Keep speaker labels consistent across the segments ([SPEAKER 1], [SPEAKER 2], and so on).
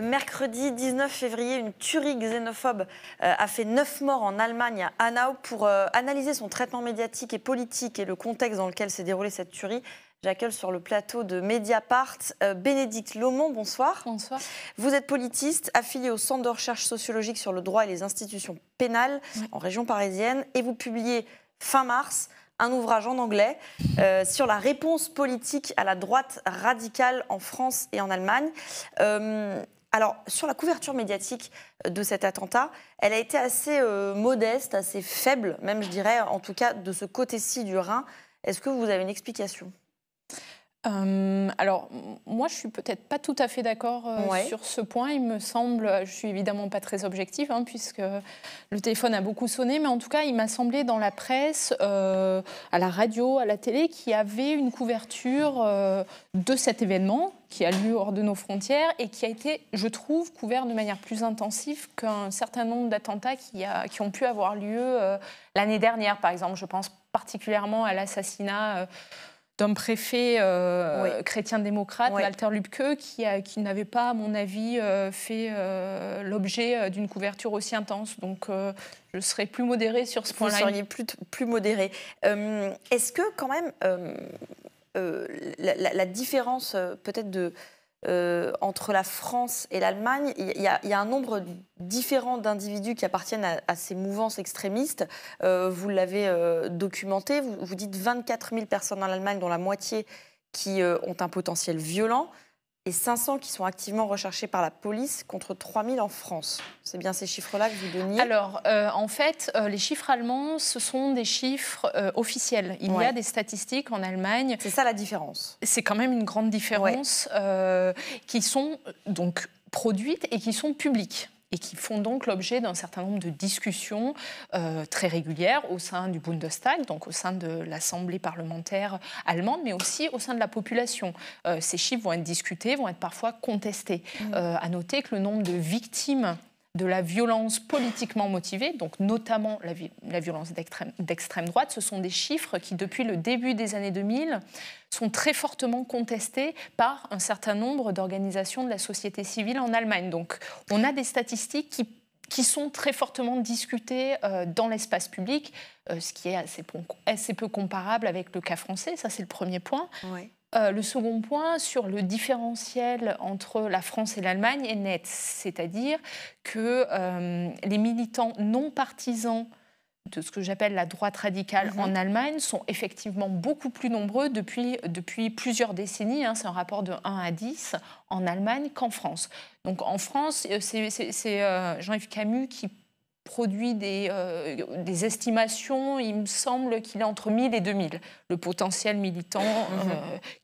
[SPEAKER 1] mercredi 19 février, une tuerie xénophobe euh, a fait neuf morts en Allemagne, à Hanau. Pour euh, analyser son traitement médiatique et politique et le contexte dans lequel s'est déroulée cette tuerie, J'accueille sur le plateau de Mediapart euh, Bénédicte Lomont, bonsoir. Bonsoir. Vous êtes politiste, affilié au Centre de recherche sociologique sur le droit et les institutions pénales en région parisienne, et vous publiez fin mars un ouvrage en anglais sur la réponse politique à la droite radicale en France et en Allemagne. Alors, sur la couverture médiatique euh, de cet attentat, elle a été assez euh, modeste, assez faible, même je dirais, en tout cas de ce côté-ci du Rhin. Est-ce que vous avez une explication
[SPEAKER 2] euh, alors, moi, je suis peut-être pas tout à fait d'accord euh, sur ce point. Il me semble, je suis évidemment pas très objective, hein, puisque le téléphone a beaucoup sonné, mais en tout cas, il m'a semblé dans la presse, euh, à la radio, à la télé, qu'il y avait une couverture de cet événement qui a lieu hors de nos frontières et qui a été, je trouve, couvert de manière plus intensive qu'un certain nombre d'attentats qui, ont pu avoir lieu l'année dernière, par exemple. Je pense particulièrement à l'assassinat d'un préfet euh, chrétien-démocrate, Walter Lübcke, qui, qui n'avait pas, à mon avis, euh, fait euh, l'objet d'une couverture aussi intense. Donc, je serais plus modérée sur ce point-là. Vous seriez plus, plus modérée. Est-ce que, quand même,
[SPEAKER 1] la, la, différence peut-être de euh, entre la France et l'Allemagne, il y, a un nombre différent d'individus qui appartiennent à, ces mouvances extrémistes. Euh, vous l'avez euh, documenté, vous, vous, dites 24 000 personnes en Allemagne, dont la moitié qui ont un potentiel violent et 500 qui sont activement recherchés par la
[SPEAKER 2] police contre 3000 en France. C'est bien ces chiffres-là que vous donniez Alors, euh, en fait, euh, les chiffres allemands, ce sont des chiffres euh, officiels. Il y a des statistiques en Allemagne. C'est ça la différence. C'est quand même une grande différence qui sont donc produites et qui sont publiques et qui font donc l'objet d'un certain nombre de discussions euh, très régulières au sein du Bundestag, donc au sein de l'Assemblée parlementaire allemande, mais aussi au sein de la population. Euh, ces chiffres vont être discutés, vont être parfois contestés. Mmh. Euh, à noter que le nombre de victimes de la violence politiquement motivée, donc notamment la, la violence d'extrême droite. Ce sont des chiffres qui, depuis le début des années 2000, sont très fortement contestés par un certain nombre d'organisations de la société civile en Allemagne. Donc on a des statistiques qui qui sont très fortement discutées euh, dans l'espace public, euh, ce qui est assez peu, comparable avec le cas français, ça c'est le premier point. Euh, le second point sur le différentiel entre la France et l'Allemagne est net, c'est-à-dire que euh, les militants non partisans de ce que j'appelle la droite radicale mhm. en Allemagne sont effectivement beaucoup plus nombreux depuis, depuis plusieurs décennies. Hein. c'est un rapport de 1 à 10 en Allemagne qu'en France. Donc en France, euh, c'est Jean-Yves Camus qui produit des, euh, des, estimations, il me semble qu'il est entre 1000 et 2000, le potentiel militant euh, mhm.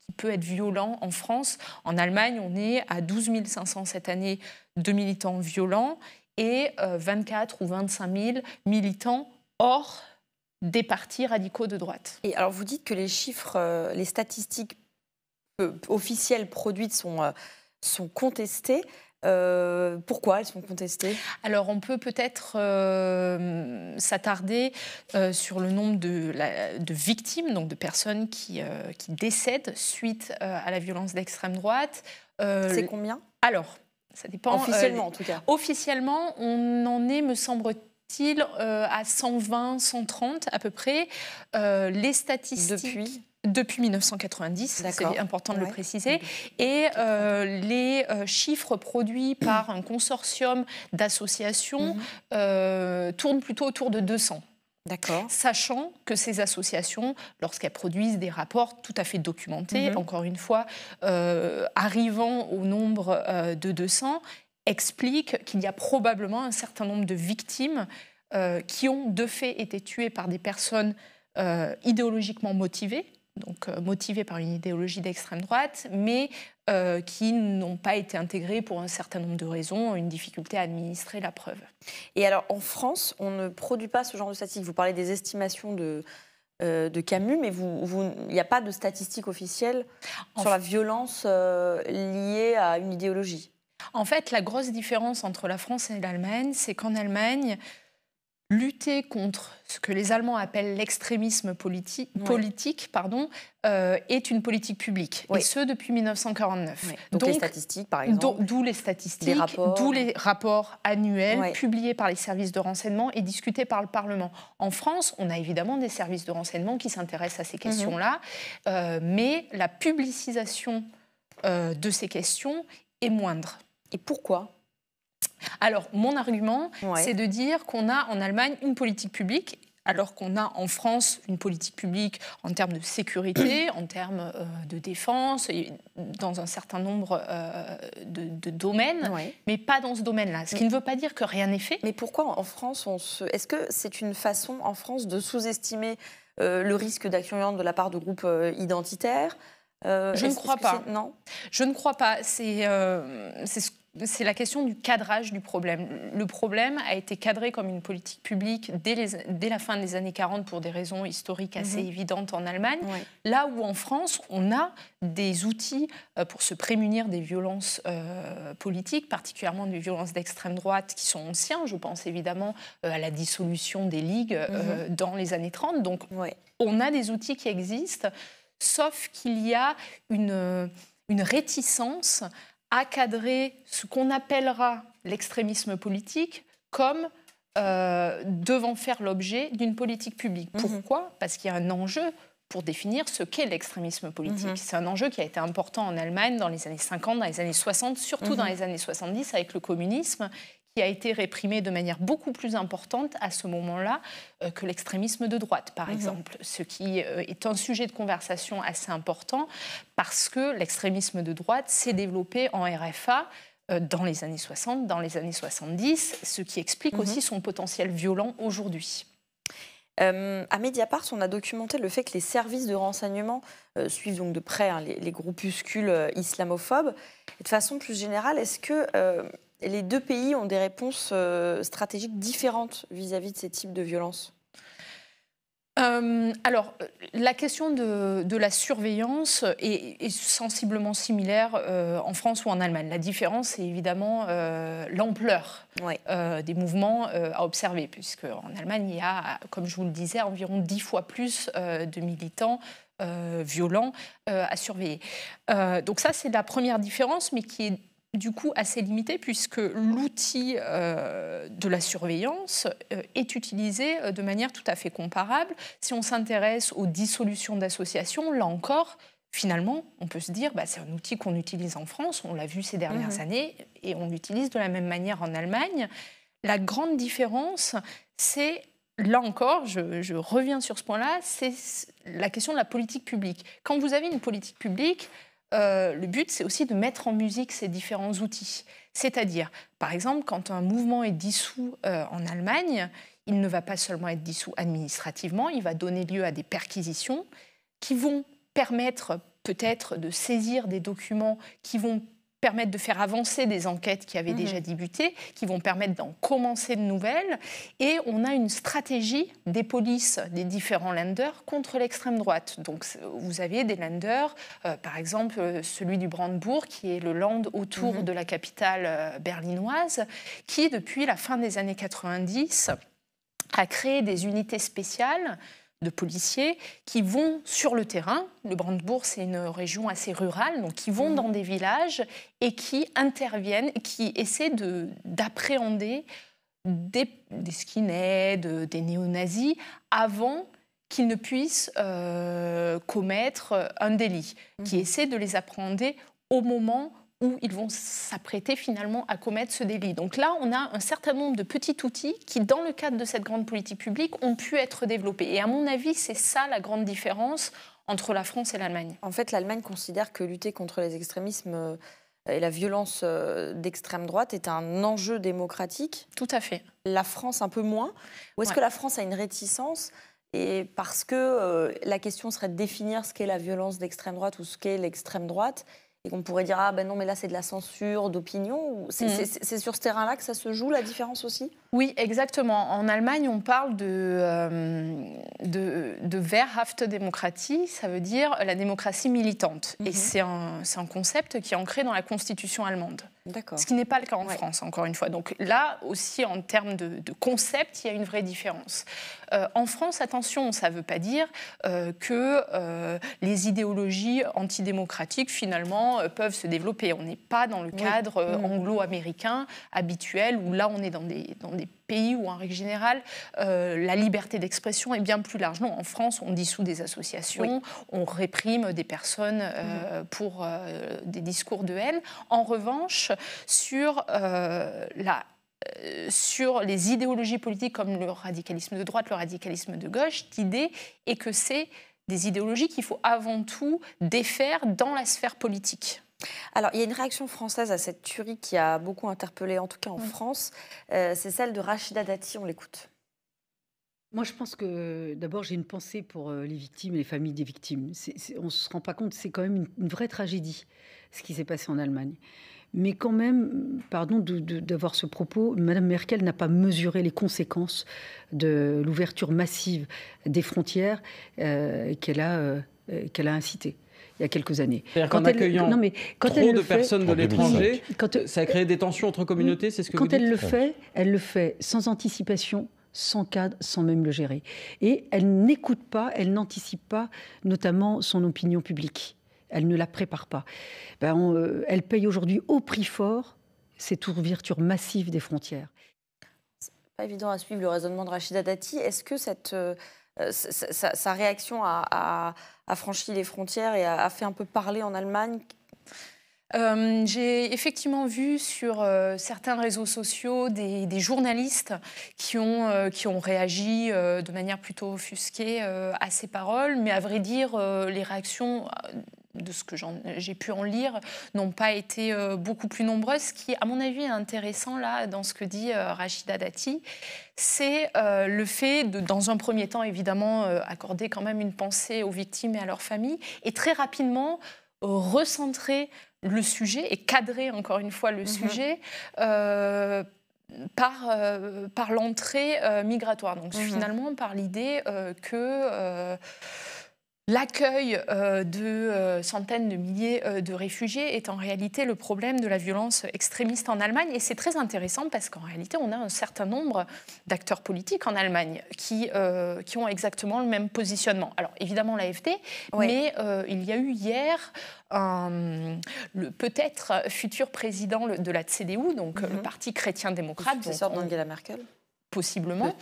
[SPEAKER 2] qui peut être violent en France. En Allemagne, on est à 12 500 cette année de militants violents et 24 euh, ou 25 000 militants hors des partis radicaux de droite. Et alors vous dites que les chiffres, les
[SPEAKER 1] statistiques officielles produites sont, sont contestées.
[SPEAKER 2] Euh, pourquoi elles sont contestées Alors on peut peut-être euh, s'attarder euh, sur le nombre de, de, victimes, donc de personnes qui, qui décèdent suite à la violence d'extrême droite. C'est combien Alors, ça dépend. Officiellement en tout cas. Officiellement, on en est, me semble-t-il, à 120, 130 à peu près. les statistiques. Depuis depuis 1990, c'est important de le préciser. Mmh. Et euh, les euh, chiffres produits par un consortium d'associations mmh. euh, tournent plutôt autour de 200. D'accord. Sachant que ces associations, lorsqu'elles produisent des rapports tout à fait documentés, mmh. encore une fois, arrivant au nombre de 200, expliquent qu'il y a probablement un certain nombre de victimes qui ont de fait été tuées par des personnes idéologiquement motivées, donc euh, motivés par une idéologie d'extrême droite, mais euh, qui n'ont pas été intégrés pour un certain nombre de raisons, une difficulté à administrer la preuve. Et alors en France, on ne produit pas ce
[SPEAKER 1] genre de statistiques. Vous parlez des estimations de, euh, de Camus, mais il vous, n'y a pas de statistiques
[SPEAKER 2] officielles sur la violence liée à une idéologie. En fait, la grosse différence entre la France et l'Allemagne, c'est qu'en Allemagne, lutter contre ce que les Allemands appellent l'extrémisme politique pardon, euh, est une politique publique, et ce depuis 1949. Donc, les statistiques, par exemple. D'où les statistiques, d'où les rapports annuels publiés par les services de renseignement et discutés par le Parlement. En France, on a évidemment des services de renseignement qui s'intéressent à ces mhm. questions-là, euh, mais la publicisation euh, de ces questions est moindre. Et pourquoi alors, mon argument, c'est de dire qu'on a en Allemagne une politique publique alors qu'on a en France une politique publique en termes de sécurité, en termes euh, de défense, dans un certain nombre euh, de, domaines, mais pas dans ce domaine-là. Ce qui ne veut pas dire que rien n'est fait. Mais pourquoi en France, on se... est-ce que c'est une
[SPEAKER 1] façon en France de sous-estimer euh, le risque d'action de la part de groupes identitaires
[SPEAKER 2] je, ne crois pas. Non je ne crois pas. C'est ce c'est la question du cadrage du problème. Le problème a été cadré comme une politique publique dès, la fin des années 40 pour des raisons historiques assez mhm. évidentes en Allemagne, là où en France, on a des outils euh, pour se prémunir des violences euh, politiques, particulièrement des violences d'extrême droite qui sont anciens. Je pense évidemment euh, à la dissolution des ligues mhm. dans les années 30. Donc on a des outils qui existent, sauf qu'il y a une réticence à cadrer ce qu'on appellera l'extrémisme politique comme euh, devant faire l'objet d'une politique publique. Mhm. Pourquoi Parce qu'il y a un enjeu pour définir ce qu'est l'extrémisme politique. Mhm. C'est un enjeu qui a été important en Allemagne dans les années 50, dans les années 60, surtout mhm. dans les années 70 avec le communisme, qui a été réprimé de manière beaucoup plus importante à ce moment-là euh, que l'extrémisme de droite, par mhm. exemple, ce qui euh, est un sujet de conversation assez important parce que l'extrémisme de droite s'est développé en RFA euh, dans les années 60, dans les années 70, ce qui explique mhm. aussi son potentiel violent aujourd'hui.
[SPEAKER 1] à Mediapart, on a documenté le fait que les services de renseignement suivent donc de près hein, les, groupuscules islamophobes. Et de façon plus générale, est-ce que les deux pays ont des réponses euh, stratégiques différentes vis-à-vis de ces types de violences
[SPEAKER 2] euh, alors, la question de, la surveillance est, sensiblement similaire euh, en France ou en Allemagne. La différence, est évidemment l'ampleur des mouvements à observer, puisque en Allemagne, il y a, comme je vous le disais, environ dix fois plus de militants violents à surveiller. donc ça, c'est la première différence, mais qui est du coup assez limité puisque l'outil euh, de la surveillance euh, est utilisé euh, de manière tout à fait comparable. Si on s'intéresse aux dissolutions d'associations, là encore, finalement, on peut se dire bah, c'est un outil qu'on utilise en France, on l'a vu ces dernières mmh. années et on l'utilise de la même manière en Allemagne. La grande différence, c'est là encore, je, reviens sur ce point-là, c'est la question de la politique publique. Quand vous avez une politique publique, euh, le but, c'est aussi de mettre en musique ces différents outils. C'est-à-dire, par exemple, quand un mouvement est dissous euh, en Allemagne, il ne va pas seulement être dissous administrativement, il va donner lieu à des perquisitions qui vont permettre peut-être de saisir des documents qui vont permettre de faire avancer des enquêtes qui avaient mhm. déjà débuté, qui vont permettre d'en commencer de nouvelles. Et on a une stratégie des polices des différents landers contre l'extrême droite. Donc vous avez des landers, euh, par exemple euh, celui du Brandebourg, qui est le land autour mhm. de la capitale euh, berlinoise, qui depuis la fin des années 90 a créé des unités spéciales de policiers qui vont sur le terrain. Le Brandebourg, c'est une région assez rurale, donc qui vont mmh. dans des villages et qui interviennent, qui essaient d'appréhender des, des skinheads, des néo-nazis, avant qu'ils ne puissent euh, commettre un délit, qui mmh. essaient de les appréhender au moment où ils vont s'apprêter finalement à commettre ce délit. Donc là, on a un certain nombre de petits outils qui, dans le cadre de cette grande politique publique, ont pu être développés. Et à mon avis, c'est ça la grande différence entre la France et l'Allemagne. En fait, l'Allemagne considère que lutter contre les extrémismes euh, et la violence euh, d'extrême droite
[SPEAKER 1] est un enjeu démocratique. Tout à fait. La France un peu moins. Ou est-ce que la France a une réticence et parce que euh, la question serait de définir ce qu'est la violence d'extrême droite ou ce qu'est l'extrême droite et qu'on pourrait dire ah ben non mais là c'est de la censure d'opinion mmh. c'est sur ce terrain là que ça se joue la différence aussi
[SPEAKER 2] oui exactement en Allemagne on parle de euh, de, demokratie ça veut dire la démocratie militante et mmh. c'est un, un, concept qui est ancré dans la constitution allemande ce qui n'est pas le cas en France, encore une fois. Donc là aussi, en termes de, concept, il y a une vraie différence. Euh, en France, attention, ça ne veut pas dire euh, que euh, les idéologies antidémocratiques, finalement, peuvent se développer. On n'est pas dans le cadre mm. anglo-américain habituel où là, on est dans des, dans des pays ou en règle générale, euh, la liberté d'expression est bien plus large. Non, en France, on dissout des associations, on réprime des personnes euh, mhm. pour euh, des discours de haine. En revanche, sur la sur les idéologies politiques comme le radicalisme de droite, le radicalisme de gauche, l'idée est que c'est des idéologies qu'il faut avant tout défaire dans la sphère politique. Alors, il y a une réaction française à cette tuerie qui a beaucoup
[SPEAKER 1] interpellé, en tout cas en mm. France. Euh, c'est celle de Rachida Dati, on l'écoute. Moi, je pense que d'abord, j'ai une pensée pour euh, les victimes et les familles des victimes. on ne se rend pas compte, c'est quand même une, vraie tragédie, ce qui s'est passé en Allemagne. Mais quand même, pardon d'avoir ce propos, Madame Merkel n'a pas mesuré les conséquences de l'ouverture massive des frontières euh, qu'elle a, euh, a incitée il y a
[SPEAKER 2] quelques années. Quand elle, accueillant non, mais quand trop de personnes de l'étranger, ça a créé des tensions entre communautés, c'est ce que Quand elle le fait,
[SPEAKER 1] elle le fait sans anticipation, sans cadre, sans même le gérer. Et elle n'écoute pas, elle n'anticipe pas, notamment son opinion publique. Elle ne la prépare pas. Ben euh, elle paye aujourd'hui au prix fort cette ouverture massive des frontières. n'est pas évident à suivre le raisonnement de Rachida Dati. Est-ce que cette. Euh, euh, sa, réaction a, franchi les frontières et a, fait
[SPEAKER 2] un peu parler en Allemagne. Euh, j'ai effectivement vu sur euh, certains réseaux sociaux des, journalistes qui ont, qui ont réagi de manière plutôt offusquée à ces paroles, mais à vrai dire, les réactions de ce que j'ai pu en lire, n'ont pas été euh, beaucoup plus nombreuses. Ce qui, à mon avis, est intéressant là, dans ce que dit euh, Rachida Dati, c'est euh, le fait de, dans un premier temps, évidemment, accorder quand même une pensée aux victimes et à leurs familles, et très rapidement recentrer le sujet et cadrer encore une fois le mhm. sujet par, par l'entrée migratoire. Donc mhm. finalement par l'idée que L'accueil euh, de euh, centaines de milliers euh, de réfugiés est en réalité le problème de la violence extrémiste en Allemagne. Et c'est très intéressant parce qu'en réalité, on a un certain nombre d'acteurs politiques en Allemagne qui, ont exactement le même positionnement. Alors évidemment l'AFD, mais il y a eu hier le peut-être futur président de la CDU, donc le mm-hmm. parti chrétien-démocrate. C'est sorte d'Angela Merkel possiblement,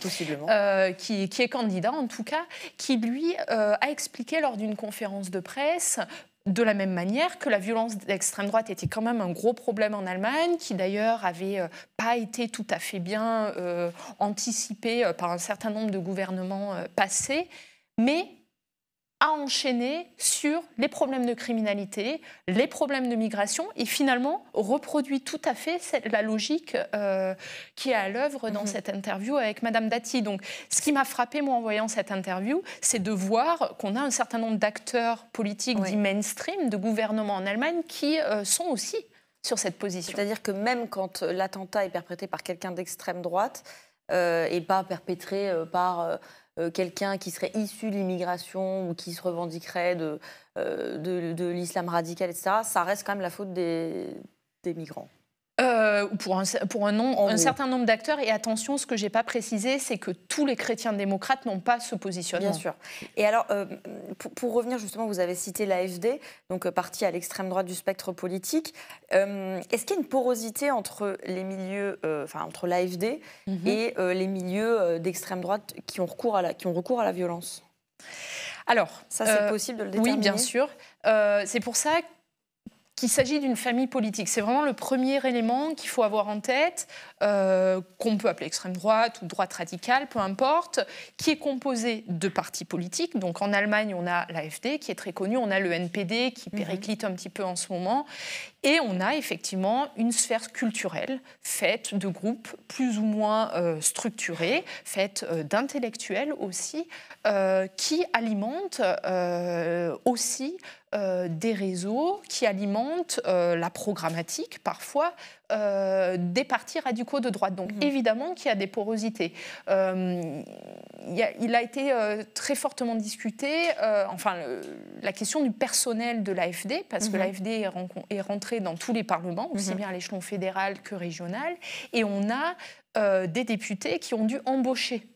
[SPEAKER 2] euh, qui, est candidat en tout cas, qui lui euh, a expliqué lors d'une conférence de presse de la même manière que la violence d'extrême droite était quand même un gros problème en Allemagne, qui d'ailleurs avait euh, pas été tout à fait bien anticipée anticipé par un certain nombre de gouvernements passés, mais à enchaîner sur les problèmes de criminalité, les problèmes de migration, et finalement reproduit tout à fait la logique euh, qui est à l'œuvre dans mhm. cette interview avec Madame Dati. Donc, ce qui m'a frappé moi en voyant cette interview, c'est de voir qu'on a un certain nombre d'acteurs politiques du dits mainstream, de gouvernements en Allemagne, qui euh, sont aussi sur cette position. C'est-à-dire que même quand euh,
[SPEAKER 1] l'attentat est perpétré par quelqu'un d'extrême droite et pas perpétré par euh, quelqu'un qui serait issu de l'immigration ou qui se revendiquerait de, euh, l'islam radical, etc., ça reste quand même la faute des migrants.
[SPEAKER 2] Euh, pour, un, pour un, oh un certain nombre d'acteurs. Et attention, ce que j'ai pas précisé, c'est que tous les chrétiens démocrates n'ont pas ce positionnement. Bien sûr.
[SPEAKER 1] Et alors, euh, pour, revenir justement, vous avez cité l'AFD, donc euh, parti à l'extrême droite du spectre politique. Est-ce qu'il y a une porosité entre les milieux, enfin entre l'AFD mhm. et les milieux d'extrême droite qui ont recours à la, qui ont recours à la violence
[SPEAKER 2] alors, ça c'est possible de le déterminer. Oui, bien sûr. c'est pour ça que qu'il s'agit d'une famille politique. C'est vraiment le premier élément qu'il faut avoir en tête, euh, qu'on peut appeler extrême droite ou droite radicale, peu importe, qui est composé de partis politiques. Donc en Allemagne, on a l'AFD qui est très connue, on a le NPD qui mhm. périclite un petit peu en ce moment, et on a effectivement une sphère culturelle faite de groupes plus ou moins euh, structurés, faite euh, d'intellectuels aussi, qui alimentent aussi euh, des réseaux qui alimentent euh, la programmatique parfois euh, des partis radicaux de droite. Donc mhm. évidemment qu'il y a des porosités. il a été très fortement discuté, enfin la question du personnel de l'AFD, parce que mhm. l'AFD est, est, rentrée dans tous les parlements, aussi mhm. bien à l'échelon fédéral que régional, et on a des députés qui ont dû embaucher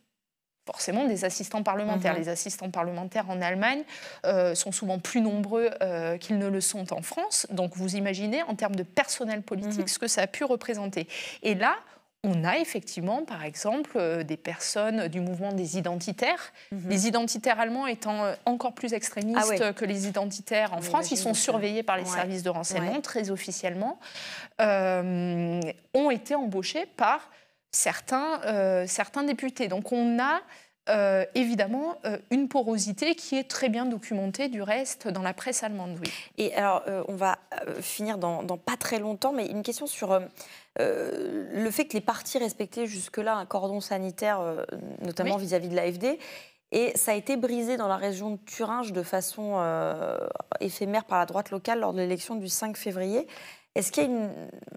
[SPEAKER 2] forcément des assistants parlementaires. Mhm. Les assistants parlementaires en Allemagne euh, sont souvent plus nombreux euh, qu'ils ne le sont en France. Donc vous imaginez en termes de personnel politique mhm. ce que ça a pu représenter. Et là, on a effectivement, par exemple, euh, des personnes du mouvement des identitaires. Mhm. Les identitaires allemands étant encore plus extrémistes ah que les identitaires en France, ils sont surveillés par les services de renseignement très officiellement, ont été embauchés par certains, euh, certains députés. Donc on a euh, évidemment euh, une porosité qui est très bien documentée du reste dans la presse allemande. Oui.
[SPEAKER 1] Et alors on va finir dans, pas très longtemps, mais une question sur... le fait que les partis respectaient jusque-là un cordon sanitaire, notamment vis-à-vis -vis de l'AFD, et ça a été brisé dans la région de Thuringe de façon éphémère par la droite locale lors de l'élection du 5 février. Est-ce qu'il y a,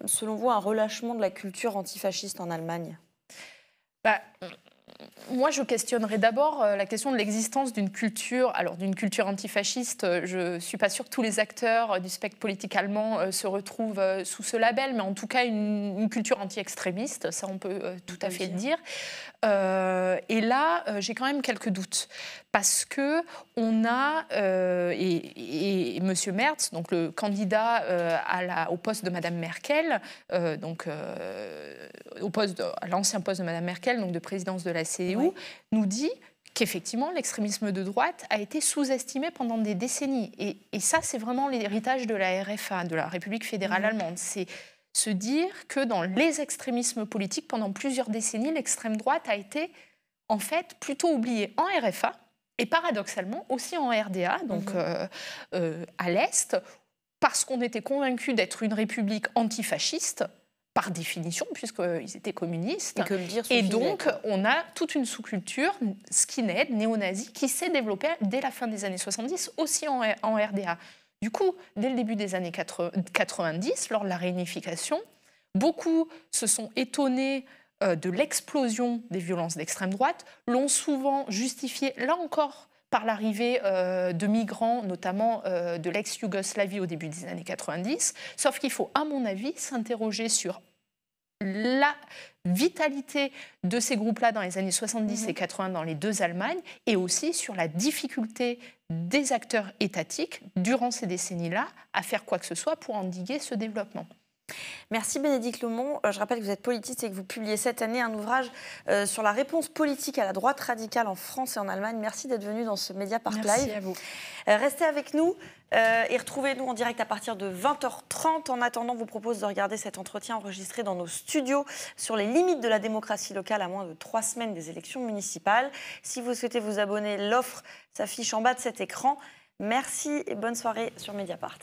[SPEAKER 1] selon vous, un relâchement de la culture
[SPEAKER 2] antifasciste en Allemagne bah, moi, je questionnerais d'abord euh, la question de l'existence d'une culture, alors d'une culture antifasciste. Euh, je ne suis pas sûre que tous les acteurs euh, du spectre politique allemand se retrouvent sous ce label, mais en tout cas une, culture anti-extrémiste, ça on peut tout à fait le dire. et là, j'ai quand même quelques doutes parce que on a et, Monsieur Merz, donc le candidat au poste de Madame Merkel, donc au poste à l'ancien poste de Madame Merkel, donc de présidence de la CE nous dit qu'effectivement, l'extrémisme de droite a été sous-estimé pendant des décennies. Et, ça, c'est vraiment l'héritage de la RFA, de la République fédérale mhm. allemande. C'est se dire que dans les extrémismes politiques, pendant plusieurs décennies, l'extrême droite a été en fait plutôt oubliée en RFA et paradoxalement aussi en RDA, donc mhm. euh, euh, à l'Est, parce qu'on était convaincu d'être une république antifasciste, par définition, puisqu'ils étaient communistes. Et, donc, on a toute une sous-culture skinhead, néo-nazie, qui s'est développée dès la fin des années 70, aussi en, RDA. Du coup, dès le début des années 90, lors de la réunification, beaucoup se sont étonnés euh, de l'explosion des violences d'extrême droite, l'ont souvent justifié, là encore, par l'arrivée euh, de migrants, notamment euh, de l'ex-Yougoslavie au début des années 90. Sauf qu'il faut, à mon avis, s'interroger sur, la vitalité de ces groupes-là dans les années 70 mhm. et 80 dans les deux Allemagnes et aussi sur la difficulté des acteurs étatiques durant ces décennies-là à faire quoi que ce soit pour endiguer ce développement. Merci Bénédicte Lomont. Euh, je rappelle que
[SPEAKER 1] vous êtes politiste et que vous publiez cette année un ouvrage euh, sur la réponse politique à la droite radicale en France et en Allemagne. Merci d'être venu dans ce Mediapart Live. Merci à vous. Euh, restez avec nous et retrouvez-nous en direct à partir de 20h30. En attendant, vous propose de regarder cet entretien enregistré dans nos studios sur les limites de la démocratie locale à moins de trois semaines des élections municipales. Si vous souhaitez vous abonner, l'offre s'affiche en bas de cet écran. Merci et bonne soirée sur Mediapart.